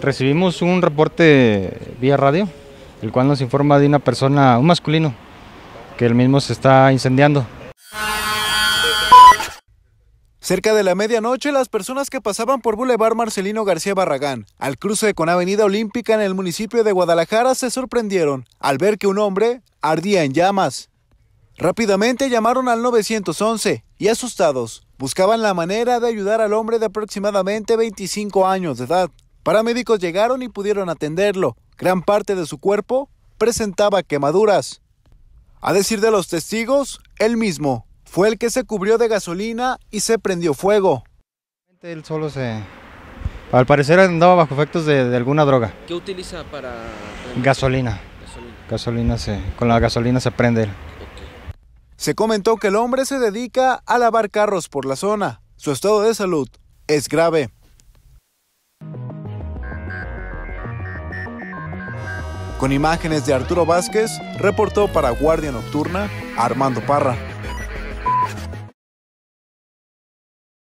Recibimos un reporte vía radio, el cual nos informa de una persona, un masculino, que el mismo se está incendiando. Cerca de la medianoche, las personas que pasaban por Boulevard Marcelino García Barragán, al cruce con Avenida Olímpica en el municipio de Guadalajara, se sorprendieron al ver que un hombre ardía en llamas. Rápidamente llamaron al 911 y asustados buscaban la manera de ayudar al hombre de aproximadamente 25 años de edad, Paramédicos llegaron y pudieron atenderlo. Gran parte de su cuerpo presentaba quemaduras. A decir de los testigos, él mismo fue el que se cubrió de gasolina y se prendió fuego. Él solo se... Al parecer andaba bajo efectos de, alguna droga. ¿Qué utiliza para...? Gasolina. Gasolina. se... Con la gasolina se prende Se comentó que el hombre se dedica a lavar carros por la zona. Su estado de salud es grave. Con imágenes de Arturo Vázquez, reportó para Guardia Nocturna Armando Parra.